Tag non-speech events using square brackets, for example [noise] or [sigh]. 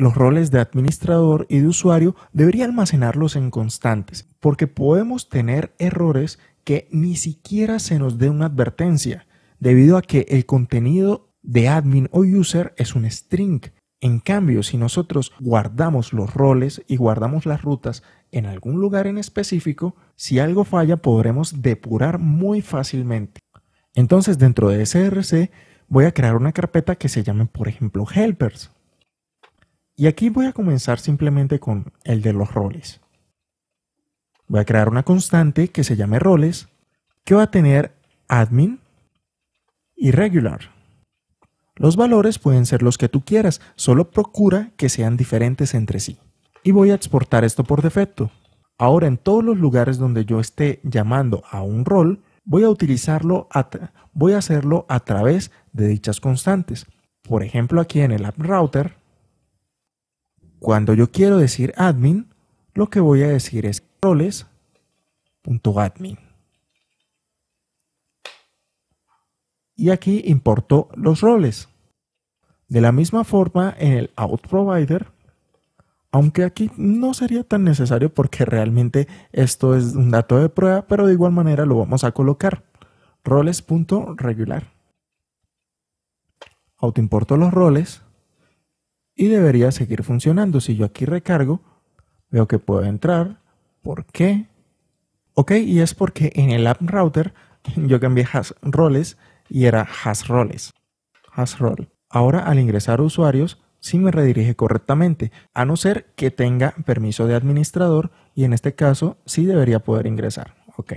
Los roles de administrador y de usuario debería almacenarlos en constantes, porque podemos tener errores que ni siquiera se nos dé una advertencia, debido a que el contenido de admin o user es un string. En cambio, si nosotros guardamos los roles y guardamos las rutas en algún lugar en específico, si algo falla podremos depurar muy fácilmente. Entonces, dentro de SRC voy a crear una carpeta que se llame, por ejemplo, helpers. Y aquí voy a comenzar simplemente con el de los roles. Voy a crear una constante que se llame roles, que va a tener admin y regular. Los valores pueden ser los que tú quieras, solo procura que sean diferentes entre sí. Y voy a exportar esto por defecto. Ahora en todos los lugares donde yo esté llamando a un rol, voy a utilizarlo, voy a hacerlo a través de dichas constantes. Por ejemplo, aquí en el app router, cuando yo quiero decir admin, lo que voy a decir es roles.admin. Y aquí importo los roles. De la misma forma en el outprovider provider, aunque aquí no sería tan necesario porque realmente esto es un dato de prueba, pero de igual manera lo vamos a colocar. roles.regular. Autoimporto los roles y debería seguir funcionando. Si yo aquí recargo, veo que puedo entrar. ¿Por qué? Ok, y es porque en el app router [laughs] yo cambié has roles y era has roles. Has role. Ahora al ingresar usuarios, sí me redirige correctamente, a no ser que tenga permiso de administrador y en este caso sí debería poder ingresar. Ok.